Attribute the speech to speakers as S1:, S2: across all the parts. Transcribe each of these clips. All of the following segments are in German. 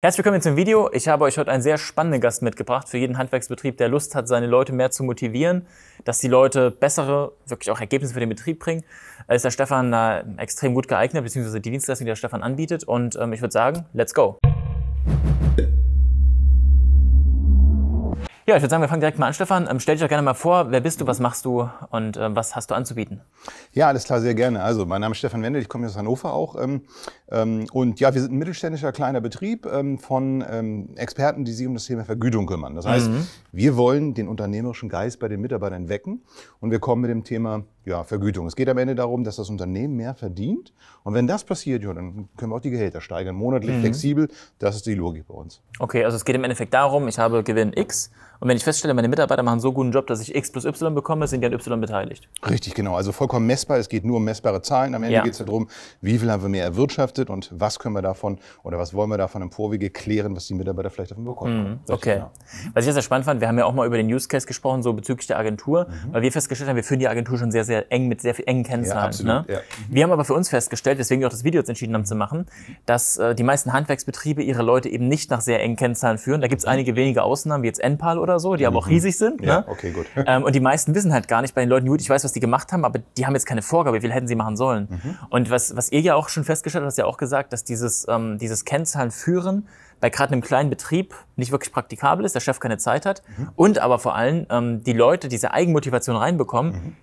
S1: Herzlich willkommen zum Video. Ich habe euch heute einen sehr spannenden Gast mitgebracht für jeden Handwerksbetrieb, der Lust hat, seine Leute mehr zu motivieren, dass die Leute bessere, wirklich auch Ergebnisse für den Betrieb bringen. Da äh, ist der Stefan äh, extrem gut geeignet, beziehungsweise die Dienstleistung, die der Stefan anbietet. Und ähm, ich würde sagen, let's go. Ja, ich würde sagen, wir fangen direkt mal an, Stefan. Ähm, stell dich doch gerne mal vor, wer bist du, was machst du und äh, was hast du anzubieten?
S2: Ja, alles klar, sehr gerne. Also, mein Name ist Stefan Wendel, ich komme aus Hannover auch. Ähm, ähm, und ja, wir sind ein mittelständischer kleiner Betrieb ähm, von ähm, Experten, die sich um das Thema Vergütung kümmern. Das heißt, mhm. wir wollen den unternehmerischen Geist bei den Mitarbeitern wecken und wir kommen mit dem Thema ja, Vergütung. Es geht am Ende darum, dass das Unternehmen mehr verdient. Und wenn das passiert, ja, dann können wir auch die Gehälter steigern, monatlich mhm. flexibel. Das ist die Logik bei uns.
S1: Okay, also es geht im Endeffekt darum, ich habe Gewinn X und wenn ich feststelle, meine Mitarbeiter machen so guten Job, dass ich X plus Y bekomme, sind die an Y beteiligt.
S2: Richtig, genau. Also vollkommen messbar. Es geht nur um messbare Zahlen. Am Ende ja. geht es darum, wie viel haben wir mehr erwirtschaftet und was können wir davon oder was wollen wir davon im Vorwege klären, was die Mitarbeiter vielleicht davon bekommen. Mhm. Okay.
S1: Genau. Was ich sehr spannend fand, wir haben ja auch mal über den Use Case gesprochen, so bezüglich der Agentur, mhm. weil wir festgestellt haben, wir führen die Agentur schon sehr, sehr sehr eng mit sehr viel engen Kennzahlen. Ja, ne? ja. Wir haben aber für uns festgestellt, deswegen wir auch das Video jetzt entschieden haben zu machen, dass äh, die meisten Handwerksbetriebe ihre Leute eben nicht nach sehr engen Kennzahlen führen. Da gibt es mhm. einige wenige Ausnahmen, wie jetzt Enpal oder so, die mhm. aber auch mhm. riesig sind. Ja, ne? okay, gut. Ähm, und die meisten wissen halt gar nicht bei den Leuten, gut, ich weiß, was die gemacht haben, aber die haben jetzt keine Vorgabe, wie viel hätten sie machen sollen. Mhm. Und was, was ihr ja auch schon festgestellt habt, hast ja auch gesagt, dass dieses, ähm, dieses Kennzahlen führen bei gerade einem kleinen Betrieb nicht wirklich praktikabel ist, der Chef keine Zeit hat mhm. und aber vor allem ähm, die Leute diese Eigenmotivation reinbekommen, mhm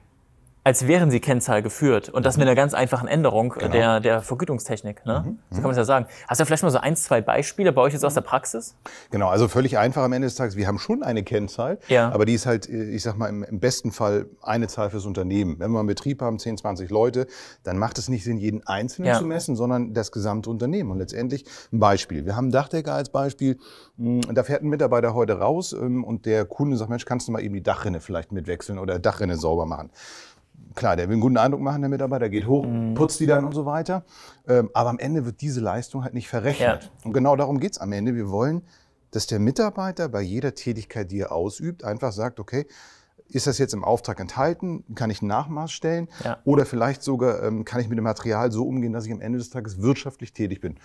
S1: als wären sie Kennzahl geführt. Und das mit mhm. einer ganz einfachen
S2: Änderung genau. der, der
S1: Vergütungstechnik. Ne? Mhm. So kann man es ja sagen. Hast du vielleicht mal so ein, zwei Beispiele bei euch jetzt aus mhm. der Praxis?
S2: Genau, also völlig einfach am Ende des Tages. Wir haben schon eine Kennzahl, ja. aber die ist halt, äh, ich sag mal, im, besten Fall eine Zahl fürs Unternehmen. Wenn wir einen Betrieb haben, 10, 20 Leute, dann macht es nicht Sinn, jeden Einzelnen ja. zu messen, sondern das gesamte Unternehmen. Und letztendlich ein Beispiel. Wir haben Dachdecker als Beispiel. Hm, da fährt ein Mitarbeiter heute raus ähm, und der Kunde sagt, Mensch, kannst du mal eben die Dachrinne vielleicht mitwechseln oder Dachrinne sauber machen klar, der will einen guten Eindruck machen, der Mitarbeiter, geht hoch, mhm. putzt die dann und so weiter. Ähm, aber am Ende wird diese Leistung halt nicht verrechnet. Ja. Und genau darum geht es am Ende. Wir wollen, dass der Mitarbeiter bei jeder Tätigkeit, die er ausübt, einfach sagt, okay, ist das jetzt im Auftrag enthalten? Kann ich ein Nachmaß stellen? Ja. Oder vielleicht sogar ähm, kann ich mit dem Material so umgehen, dass ich am Ende des Tages wirtschaftlich tätig bin?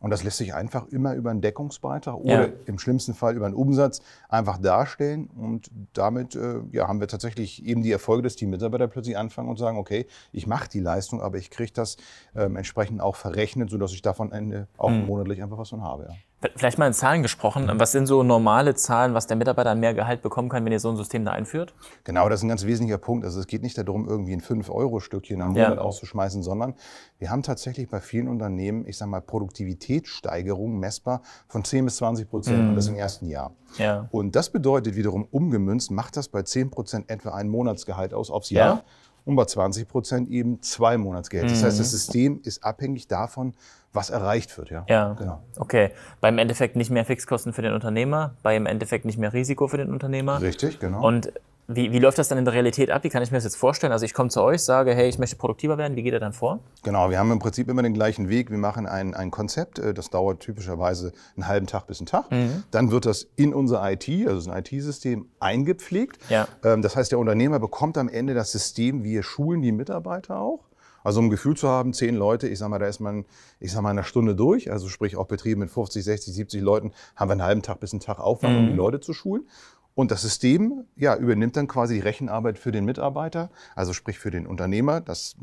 S2: Und das lässt sich einfach immer über einen Deckungsbeitrag oder im schlimmsten Fall über einen Umsatz einfach darstellen. Und damit äh, ja, haben wir tatsächlich eben die Erfolge, dass die Mitarbeiter plötzlich anfangen und sagen, okay, ich mache die Leistung, aber ich kriege das ähm, entsprechend auch verrechnet, sodass ich davon Ende auch hm. monatlich einfach was von habe. Ja.
S1: Vielleicht mal in Zahlen gesprochen. Was sind so normale Zahlen, was der Mitarbeiter mehr Gehalt bekommen kann, wenn ihr so ein System da einführt?
S2: Genau, das ist ein ganz wesentlicher Punkt. Also es geht nicht darum, irgendwie ein 5-Euro-Stückchen am Monat ja. auszuschmeißen, sondern wir haben tatsächlich bei vielen Unternehmen, ich sage mal, Produktivitätssteigerungen messbar von 10 bis 20 Prozent mhm. und das im ersten Jahr. Ja. Und das bedeutet wiederum umgemünzt, macht das bei 10 Prozent etwa ein Monatsgehalt aus aufs Jahr ja. und bei 20 Prozent eben zwei Monatsgehälter. Mhm. Das heißt, das mhm. System ist abhängig davon, was erreicht wird. Ja, ja. Genau. okay. Beim Endeffekt
S1: nicht mehr Fixkosten für den Unternehmer, beim Endeffekt nicht mehr Risiko für den Unternehmer. Richtig, genau. Und wie, wie läuft das dann in der Realität ab? Wie kann ich mir das jetzt vorstellen? Also ich komme zu euch, sage, hey, ich möchte produktiver werden. Wie geht er dann vor?
S2: Genau, wir haben im Prinzip immer den gleichen Weg. Wir machen ein, ein Konzept, äh, das dauert typischerweise einen halben Tag bis einen Tag. Mhm. Dann wird das in unser IT, also ein IT-System, eingepflegt. Ja. Ähm, das heißt, der Unternehmer bekommt am Ende das System. Wir schulen die Mitarbeiter auch. Also um ein Gefühl zu haben, zehn Leute, ich sag mal, da ist man, ich sag mal, in einer Stunde durch. Also sprich auch Betriebe mit 50, 60, 70 Leuten haben wir einen halben Tag bis einen Tag Aufwand, um die mhm. Leute zu schulen. Und das System ja, übernimmt dann quasi die Rechenarbeit für den Mitarbeiter, also sprich für den Unternehmer, dass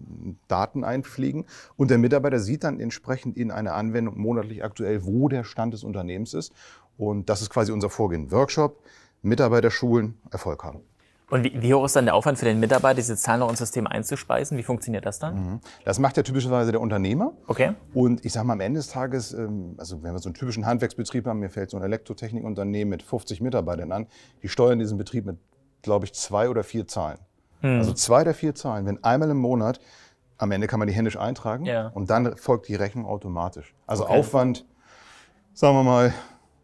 S2: Daten einfliegen. Und der Mitarbeiter sieht dann entsprechend in einer Anwendung monatlich aktuell, wo der Stand des Unternehmens ist. Und das ist quasi unser Vorgehen. Workshop, Mitarbeiter schulen, Erfolg haben.
S1: Und wie, wie, hoch ist dann der Aufwand für den Mitarbeiter, diese Zahlen noch ins System einzuspeisen? Wie funktioniert das dann? Mhm. Das macht ja
S2: typischerweise der Unternehmer. Okay. Und ich sage mal, am Ende des Tages, ähm, also wenn wir so einen typischen Handwerksbetrieb haben, mir fällt so ein Elektrotechnikunternehmen mit 50 Mitarbeitern an, die steuern diesen Betrieb mit, glaube ich, zwei oder vier Zahlen. Mhm. Also zwei oder vier Zahlen. Wenn einmal im Monat, am Ende kann man die händisch eintragen ja. und dann folgt die Rechnung automatisch. Also okay. Aufwand, sagen wir mal,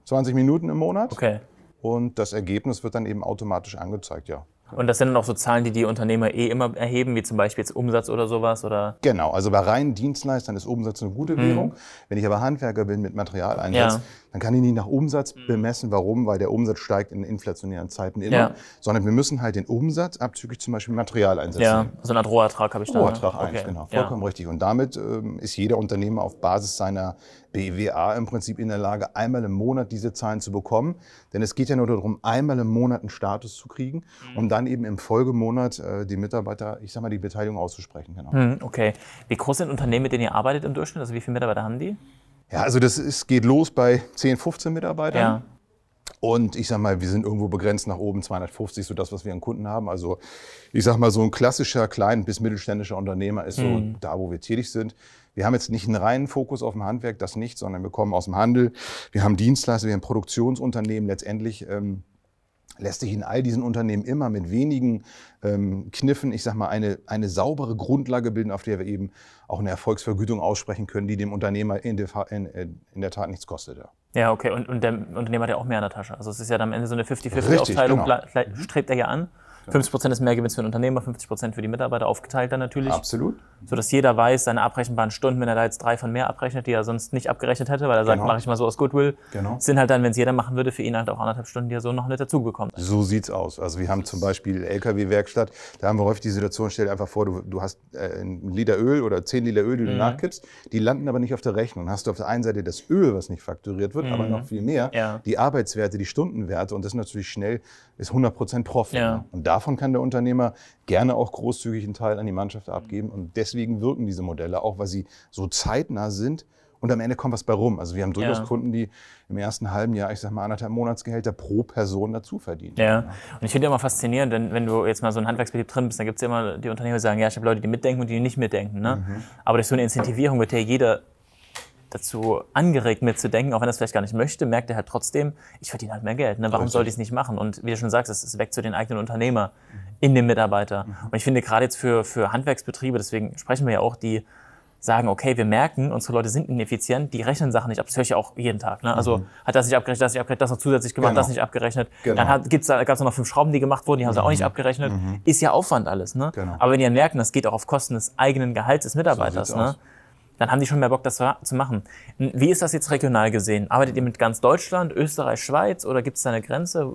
S2: 20 Minuten im Monat. Okay. Und das Ergebnis wird dann eben automatisch angezeigt, ja.
S1: Und das sind dann auch so Zahlen, die die Unternehmer eh immer erheben, wie zum Beispiel jetzt Umsatz oder sowas? Oder?
S2: Genau, also bei reinen Dienstleistern ist Umsatz eine gute mhm. Währung. Mhm. Wenn ich aber Handwerker bin mit Materialeinsatz, ja. dann kann ich nicht nach Umsatz mhm. bemessen. Warum? Weil der Umsatz steigt in inflationären Zeiten immer. Ja. Sondern wir müssen halt den Umsatz abzüglich zum Beispiel Materialeinsatz Ja, nehmen. also
S1: ein Rohertrag habe ich da. Ne? Rohertrag ne? 1, okay. genau. Vollkommen ja.
S2: richtig. Und damit ähm, ist jeder Unternehmer auf Basis seiner BWA im Prinzip in der Lage, einmal im Monat diese Zahlen zu bekommen. Denn es geht ja nur darum, einmal im Monat einen Status zu kriegen, mhm. um dann eben im Folgemonat äh, die Mitarbeiter, ich sag mal, die Beteiligung auszusprechen. Genau.
S1: Mhm, okay. Wie groß sind Unternehmen, mit denen ihr arbeitet im Durchschnitt? Also wie viele Mitarbeiter haben die?
S2: Ja, also das ist, geht los bei 10, 15 Mitarbeitern. Ja. Und ich sag mal, wir sind irgendwo begrenzt nach oben, 250, so das, was wir an Kunden haben. Also ich sag mal, so ein klassischer klein- bis mittelständischer Unternehmer ist so mhm. da, wo wir tätig sind. Wir haben jetzt nicht einen reinen Fokus auf dem Handwerk, das nicht, sondern wir kommen aus dem Handel. Wir haben Dienstleister, wir haben Produktionsunternehmen letztendlich. Ähm, lässt sich in all diesen Unternehmen immer mit wenigen ähm, Kniffen, ich sag mal, eine, eine saubere Grundlage bilden, auf der wir eben auch eine Erfolgsvergütung aussprechen können, die dem Unternehmer in der, in, äh, in der Tat nichts kostet. Ja.
S1: ja, okay. Und, und der Unternehmer hat ja auch mehr in der Tasche. Also es ist ja dann am Ende so eine 50-50-Aufteilung, genau. Mhm. strebt er ja an. 50% ist mehr Gewinn für den Unternehmer, 50% für die Mitarbeiter aufgeteilt dann natürlich. Absolut sodass jeder weiß, seine abrechenbaren Stunden, wenn er da jetzt drei von mehr abrechnet, die er sonst nicht abgerechnet hätte, weil er sagt, genau. mache ich mal so aus Goodwill, genau. sind halt dann, wenn es jeder machen würde, für ihn halt auch anderthalb Stunden, die er so noch nicht dazu bekommt.
S2: So sieht's aus. Also wir haben zum Beispiel LKW-Werkstatt, da haben wir häufig die Situation, stell dir einfach vor, du, du hast äh, einen Liter Öl oder zehn Liter Öl, die du mhm. nachkippst, die landen aber nicht auf der Rechnung. Hast du auf der einen Seite das Öl, was nicht fakturiert wird, mhm. aber noch viel mehr, ja. die Arbeitswerte, die Stundenwerte und das natürlich schnell ist 100 Profit. Ja. Ne? Und davon kann der Unternehmer gerne auch großzügig einen Teil an die Mannschaft abgeben und deswegen deswegen wirken diese Modelle auch, weil sie so zeitnah sind. Und am Ende kommt was bei rum. Also wir haben durchaus ja. Kunden, die im ersten halben Jahr, ich sag mal, anderthalb Monatsgehälter pro Person dazu verdienen.
S1: Ja. Und ich finde immer faszinierend, denn wenn du jetzt mal so einen Handwerksbetrieb drin bist, dann gibt es ja immer die Unternehmen, die sagen, ja, ich habe Leute, die mitdenken und die nicht mitdenken. Ne? Mhm. Aber durch so eine Incentivierung wird ja jeder dazu angeregt, mitzudenken, auch wenn er es vielleicht gar nicht möchte, merkt er halt trotzdem, ich verdiene halt mehr Geld. Ne? Warum sollte ich es nicht machen? Und wie du schon sagst, es ist weg zu den eigenen Unternehmer. Mhm in den Mitarbeiter. Mhm. Und ich finde gerade jetzt für, für Handwerksbetriebe, deswegen sprechen wir ja auch, die sagen, okay, wir merken, unsere Leute sind ineffizient, die rechnen Sachen nicht ab. Das höre ich ja auch jeden Tag. Ne? Also mhm. hat das nicht abgerechnet, das nicht abgerechnet, das noch zusätzlich gemacht, genau. das nicht abgerechnet. Genau. Dann gibt's da, gab es noch fünf Schrauben, die gemacht wurden, die haben mhm. sie auch nicht mhm. abgerechnet. Mhm. Ist ja Aufwand alles. Ne? Genau. Aber wenn die dann merken, das geht auch auf Kosten des eigenen Gehalts des Mitarbeiters, so ne? Aus. dann haben die schon mehr Bock, das zu machen. Wie ist das jetzt regional gesehen? Arbeitet ihr mit ganz
S2: Deutschland, Österreich, Schweiz oder gibt es da eine Grenze?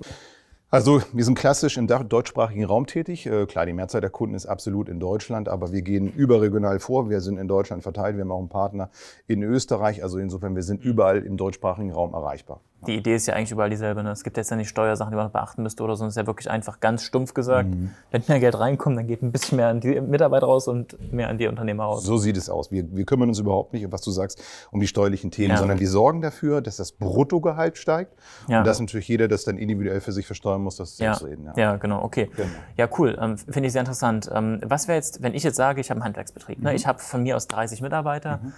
S2: Also wir sind klassisch im deutschsprachigen Raum tätig. Äh, klar, die Mehrzahl der Kunden ist absolut in Deutschland, aber wir gehen überregional vor. Wir sind in Deutschland verteilt, wir haben auch einen Partner in Österreich. Also insofern, wir sind überall im deutschsprachigen Raum erreichbar
S1: die Idee ist ja eigentlich überall dieselbe. Ne? Es gibt jetzt ja nicht Steuersachen, die man beachten müsste oder so. Es ist ja wirklich einfach ganz stumpf gesagt, mhm. wenn mehr Geld reinkommt, dann geht ein bisschen mehr an die Mitarbeiter raus und
S2: mehr an die Unternehmer raus. So sieht es aus. Wir, wir kümmern uns überhaupt nicht, was du sagst, um die steuerlichen Themen, ja. sondern wir sorgen dafür, dass das Bruttogehalt steigt ja. und dass natürlich jeder das dann individuell für sich versteuern muss, das ist ja. selbst ja. ja. genau, okay. Genau.
S1: Ja, cool. Ähm, Finde ich sehr interessant. Ähm, was wäre jetzt, wenn ich jetzt sage, ich habe einen Handwerksbetrieb, ne? Mhm. ich habe von mir aus 30 Mitarbeiter, mhm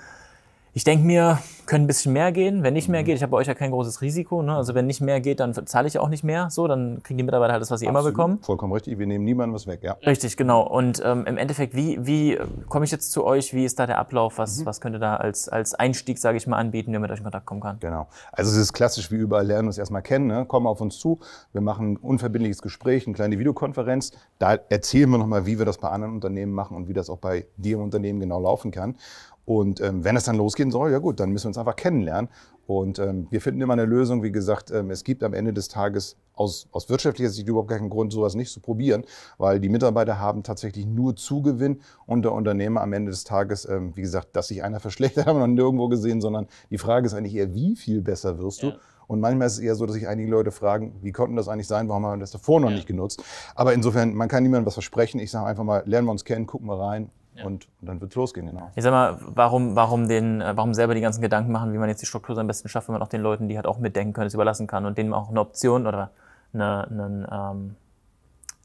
S1: ich denke mir, können ein bisschen mehr gehen. Wenn nicht mehr mhm. geht, ich habe bei euch ja kein großes Risiko. Ne? Also wenn nicht mehr geht, dann zahle ich auch nicht mehr. So, dann kriegen die Mitarbeiter halt das, was sie Absolut, immer bekommen.
S2: Vollkommen richtig. Wir nehmen niemandem was weg, ja.
S1: Richtig, genau. Und ähm, im Endeffekt, wie, wie komme ich jetzt zu euch? Wie ist da der Ablauf? Was, mhm. was könnt ihr da als, als Einstieg, sage ich mal, anbieten, der mit euch in Kontakt kommen kann? Genau.
S2: Also es ist klassisch wie überall, lernen uns erstmal kennen, ne? kommen auf uns zu. Wir machen ein unverbindliches Gespräch, eine kleine Videokonferenz. Da erzählen wir nochmal, wie wir das bei anderen Unternehmen machen und wie das auch bei dir im Unternehmen genau laufen kann. Und ähm, wenn es dann losgehen soll, ja gut, dann müssen wir uns einfach kennenlernen. Und ähm, wir finden immer eine Lösung. Wie gesagt, ähm, es gibt am Ende des Tages aus, aus wirtschaftlicher Sicht überhaupt keinen Grund, sowas nicht zu probieren, weil die Mitarbeiter haben tatsächlich nur Zugewinn und der Unternehmer am Ende des Tages, ähm, wie gesagt, dass sich einer verschlechtert, haben wir noch nirgendwo gesehen, sondern die Frage ist eigentlich eher, wie viel besser wirst du? Und manchmal ist es eher so, dass sich einige Leute fragen, wie konnten das eigentlich sein, warum haben wir das davor noch ja. nicht genutzt? Aber insofern, man kann niemandem was versprechen. Ich sage einfach mal, lernen wir uns kennen, gucken wir rein ja. Und, und, dann wird es losgehen, genau. Ich
S1: sag mal, warum, warum, den, äh, warum selber die ganzen Gedanken machen, wie man jetzt die Struktur am besten schafft, wenn man auch den Leuten, die halt auch mitdenken können, es überlassen kann und denen auch eine Option oder eine, einen, ähm,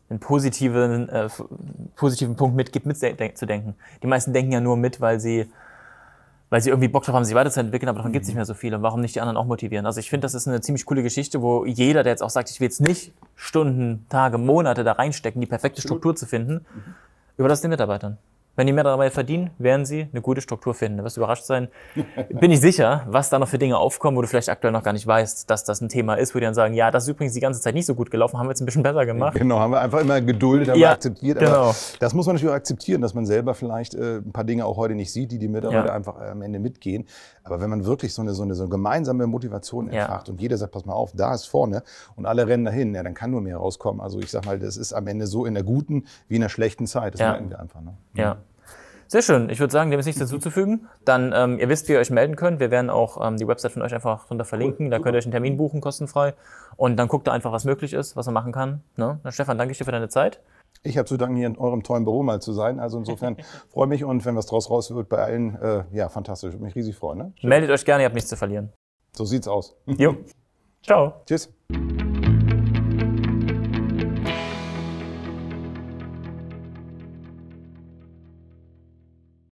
S1: einen positiven, äh, positiven Punkt mitgibt, mitzudenken. Die meisten denken ja nur mit, weil sie weil sie irgendwie Bock drauf haben, sich weiterzuentwickeln, aber davon mhm. gibt es nicht mehr so viele. Und Warum nicht die anderen auch motivieren? Also ich finde, das ist eine ziemlich coole Geschichte, wo jeder, der jetzt auch sagt, ich will jetzt nicht Stunden, Tage, Monate da reinstecken, die perfekte Struktur zu finden, mhm. über den Mitarbeitern. Wenn die mehr dabei verdienen, werden sie eine gute Struktur finden. Du wirst überrascht sein, bin ich sicher, was da noch für Dinge aufkommen, wo du vielleicht aktuell noch gar nicht weißt, dass das ein Thema ist, wo die dann sagen, ja, das ist übrigens die ganze Zeit nicht so gut gelaufen, haben wir jetzt ein bisschen besser gemacht. Genau,
S2: haben wir einfach immer geduldet, haben ja, wir akzeptiert. Genau. das muss man natürlich auch akzeptieren, dass man selber vielleicht äh, ein paar Dinge auch heute nicht sieht, die die Mitarbeiter ja. einfach äh, am Ende mitgehen. Aber wenn man wirklich so eine, so eine, so eine gemeinsame Motivation erfragt ja. und jeder sagt, pass mal auf, da ist vorne und alle rennen dahin, ja, dann kann nur mehr rauskommen. Also ich sag mal, das ist am Ende so in der guten wie in der schlechten Zeit. Das merken wir einfach. Ne? Ja.
S1: Sehr schön. Ich würde sagen, dem ist nichts mhm. hinzuzufügen. Dann, ähm, ihr wisst, wie ihr euch melden könnt. Wir werden auch ähm, die Website von euch einfach drunter verlinken. Da könnt ihr euch einen Termin buchen, kostenfrei. Und dann guckt da einfach, was möglich ist, was man machen kann. Ne? Na, Stefan, danke ich dir für deine Zeit.
S2: Ich habe zu danken, hier in eurem tollen Büro mal zu sein. Also insofern freue mich und wenn was draus raus wird bei allen, äh, ja, fantastisch. Würde mich riesig freuen. Ne?
S1: Meldet euch gerne, ihr habt nichts zu verlieren. So sieht's aus. Jo.
S2: Ciao. Tschüss.